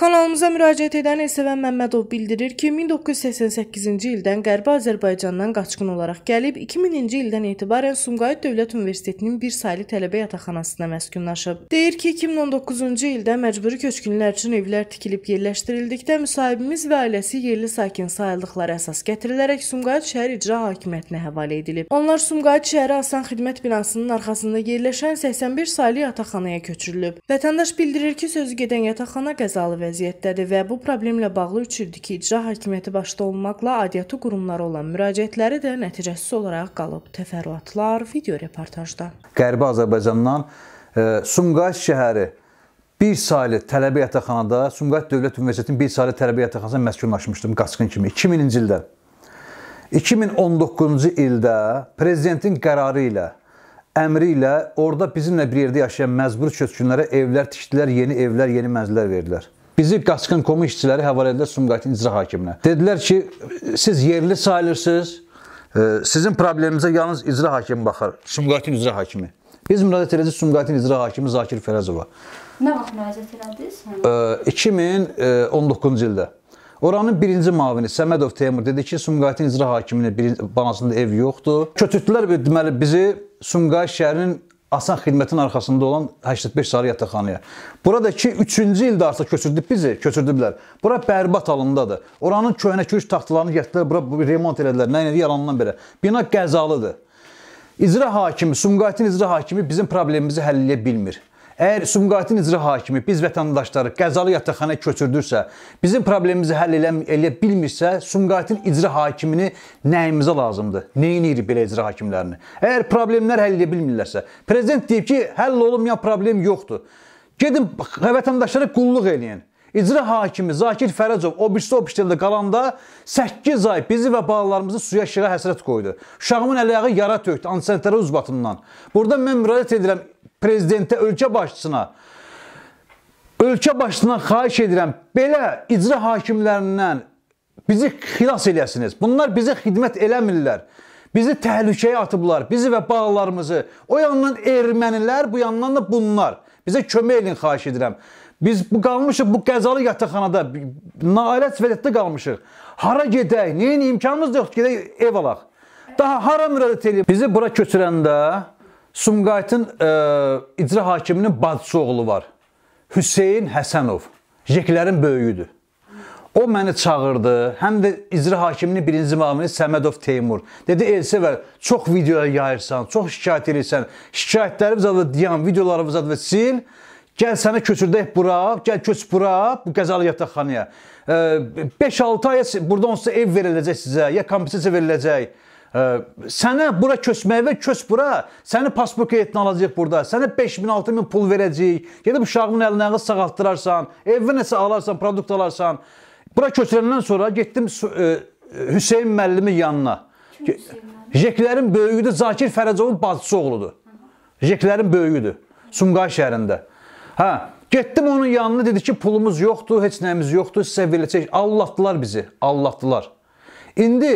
Kanalımıza müraciət edən Elsəvən Məmmədov bildirir ki, 1988-ci ildən Qərbi Azərbaycandan qaçqın olaraq gəlib, 2000-ci ildən etibarən Sumqayıt Dövlət Universitetinin bir saylı tələbə yataqxanasında məskunlaşıb. Deyir ki, 2019-cu ildə məcburi köçkünlər üçün evlər tikilib yerləşdirildikdə müsahibimiz və ailəsi yerli sakin sayıldıqları əsas gətirilərək Sumqayıt şəhər icra hakimiyyətinə həvalə edilib. Onlar Sumqayıt şəhəri Asan Xidmət binasının arxasında yerləşən 81 saylı yataqxanaya köçürülüb. Vətəndaş bildirir ki, sözü gedən yataqxana qəzalı vəziyyətdə vəziyyətdədir və bu problemlə bağlı 3 ildir ki, icra hakimiyyəti başda olmaqla aidiyyatı qurumlara olan müraciətləri də nəticəsiz olaraq qalıb. Təfərrüatlar video reportajda. Qərbi Azərbaycandan e, Sumqayıt şəhəri bir saylı tələbə yataqxanada, Sumqayıt Dövlət Universitetinin bir saylı tələbə yataqxanasında məskunlaşmışdım qaçqın kimi 2000-ci ildə. 2019-cu ildə prezidentin qərarı ilə əmri ilə orada bizimlə bir yerdə yaşayan məcbur köçkünlərə evlər tikdilər, yeni evlər, yeni mənzillər verdilər. Bizi qaçqın komu işçiləri həvalə Sumqayıtın icra hakiminə. Dedilər ki, siz yerli sayılırsınız, e, sizin probleminizə yalnız icra hakimi baxır. Sumqayıtın icra hakimi. Biz müraciət edəcəyik Sumqayıtın icra hakimi Zakir Ferəzova. Nə vaxt müraciət elədiniz? 2019-cu e, e, ildə. Oranın birinci mavini Səmədov Teymur dedi ki, Sumqayıtın icra hakiminin birinci binasında ev yoxdur. Kötürtdülər deməli bizi Sumqayıt şəhərinin asan xidmətin arxasında olan 85 sarı yataqxanaya. Buradakı 3-cü ildə artıq köçürdüb bizi, köçürdüblər. Bura bərbat halındadır. Oranın köhnə-köç taxtalarını gətirdilər, bura remont elədilər. Nə idi yalandan belə. Bina qəzalıdır. İcra hakimi, Sumqayıtın icra hakimi bizim problemimizi həll edə bilmir. Əgər Sumqayıtın icra hakimi biz vətəndaşları qəzalı yataqxanaya köçürdürsə, bizim problemimizi həll elə, elə bilmirsə, Sumqayıtın icra hakimini nəyimizə lazımdır? Nəyin edir belə icra hakimlərini? Əgər problemlər həll edə bilmirlərsə, prezident deyib ki, həll olunmayan problem yoxdur. Gedin vətəndaşlara qulluq eləyin. İcra hakimi Zakir Fərəcov o birisi o birisidə qalanda 8 ay bizi və balalarımızı suya şığa həsrət qoydu. Uşağımın əl-ayağı yara tökdü antisanitariya uzbatından. Burada mən müraciət edirəm prezidentə, ölkə başçısına, ölkə başçısından xahiş edirəm, belə icra hakimlərindən bizi xilas eləyəsiniz. Bunlar bizə xidmət eləmirlər. Bizi təhlükəyə atıblar, bizi və bağlarımızı. O yandan ermənilər, bu yandan da bunlar. Bizə kömək edin xahiş edirəm. Biz bu qalmışıq bu qəzalı yataqxanada, nailət vəziyyətdə qalmışıq. Hara gedək? Neyin imkanımız yoxdur, gedək ev alaq. Daha hara müraciət edib? Bizi bura köçürəndə Sumqayıtın e, icra hakiminin bacısı oğlu var. Hüseyn Həsənov. Jeklərin böyüyüdür. O məni çağırdı. Həm də icra hakiminin birinci müavini Səmədov Teymur. Dedi Elsevər, çox videolar yayırsan, çox şikayət edirsən. Şikayətlərimiz adı diyan, videolarımız adı sil. Gəl səni köçürdək bura, gəl köç bura, bu qəzalı yataqxanaya. 5-6 ay burada onsuz ev veriləcək sizə, ya kompensasiya veriləcək sənə bura köçməyə və köç bura, səni pasport qeydindən alacaq burada, sənə 5000, 6000 pul verəcək, gedib uşağın əlini ağız sağaltdırarsan, evə nəsə alarsan, produkt alarsan. Bura köçürəndən sonra getdim e, Hüseyn müəllimin yanına. Jeklərin böyüyüdür, Zakir Fərəcovun bacısı oğludur. Jeklərin böyüyüdür, Sumqay şəhərində. Hə, getdim onun yanına, dedi ki, pulumuz yoxdur, heç nəyimiz yoxdur, sizə veriləcək. Allatdılar bizi, allatdılar. İndi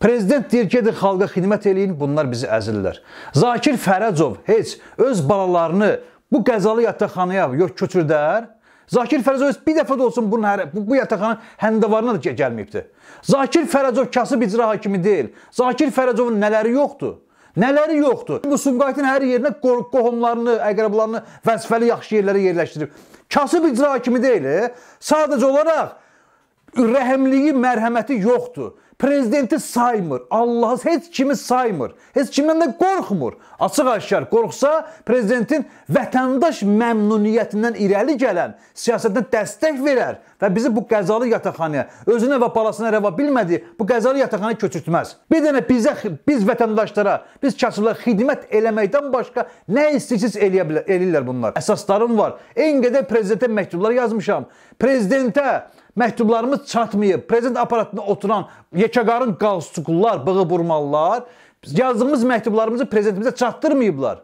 Prezident deyir, gedin xalqa xidmət eləyin, bunlar bizi əzirlər. Zakir Fərəcov heç öz balalarını bu qəzalı yataqxanaya yox köçür dər. Zakir Fərəcov heç bir dəfə də olsun bunun hərə, bu, bu yataqxanın həndəvarına da gəlməyibdi. Zakir Fərəcov kasıb icra hakimi deyil. Zakir Fərəcovun nələri yoxdur? Nələri yoxdur? Bu Sumqayıtın hər yerinə qohumlarını, əqrəblarını vəzifəli yaxşı yerlərə yerləşdirib. Kasıb icra hakimi deyil. E, sadəcə olaraq rəhimliyi, mərhəməti yoxdur. Prezidenti saymır, Allahı heç kimi saymır, heç kimdən də qorxmur. Açıq-aşkar qorxsa, prezidentin vətəndaş məmnuniyyətindən irəli gələn siyasətə dəstək verər və bizi bu qəzalı yataqxanaya, özünə və balasına rəva bilmədiyi bu qəzalı yataqxanaya köçürtməz. Bir dənə bizə, biz vətəndaşlara, biz kasıblara xidmət eləməkdən başqa nə istəyirsiniz eləyə bilər, eləyirlər bunlar. Əsaslarım var. En qədər prezidentə məktublar yazmışam. Prezidentə məktublarımız çatmayıb, prezident aparatında oturan yekəqarın qalstukullar, bığı burmalılar yazdığımız məktublarımızı prezidentimizə çatdırmayıblar.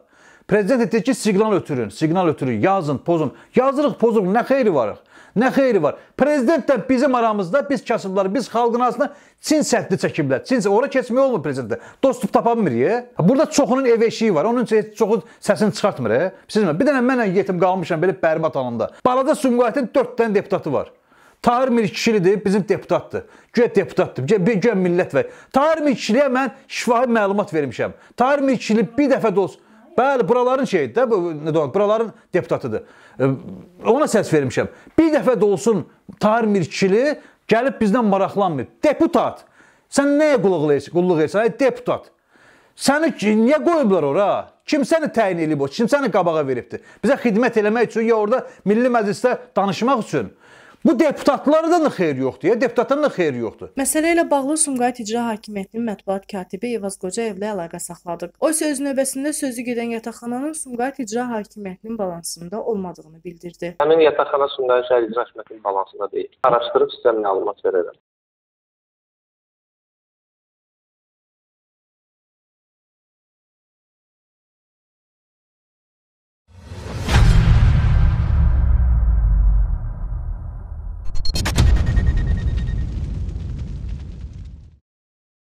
Prezident etdi ki, siqnal ötürün, siqnal ötürün, yazın, pozun. Yazırıq, pozuruq, nə xeyri varıq? Nə xeyri var? Prezidentlə bizim aramızda, biz kasıblar, biz xalqın arasında Çin səddi çəkiblər. Çin ora keçmək olmur prezidentə. Dostluq tapamırıq. Burada çoxunun ev eşiyi var. Onun üçün heç çoxu səsini çıxartmır. Sizmə, bir dənə mənlə yetim qalmışam belə bərbad halında. Balaca Sumqayıtın 4 dənə deputatı var. Tahir Mirkişilidir, bizim deputatdır. Güya deputatdır, güya millət və. Tahir Mirkişiliyə mən şifahi məlumat vermişəm. Tahir Mirkişili bir dəfə də olsun. Bəli, buraların şeyidir də, nə deyim, buraların deputatıdır. Ona səs vermişəm. Bir dəfə də olsun Tahir Mirkişili gəlib bizdən maraqlanmır. Deputat. Sən nəyə qulluq edirsən? Qulluq edirsən, ay deputat. Səni niyə qoyublar ora? Kim səni təyin edib o? Kim səni qabağa veribdi? Bizə xidmət eləmək üçün ya orada Milli Məclisdə danışmaq üçün? Bu deputatlardan da xeyir yoxdur. Ya deputatdan da xeyir yoxdur. Məsələ ilə bağlı Sumqayıt İcra Hakimiyyətinin mətbuat katibi Evaz Qocayevlə əlaqə saxladıq. O isə öz növbəsində sözü gedən yataqxananın Sumqayıt İcra Hakimiyyətinin balansında olmadığını bildirdi. Həmin yataqxana Sumqayıt şəhər icra hakimiyyətinin balansında deyil. Araşdırıb sizə məlumat verərəm.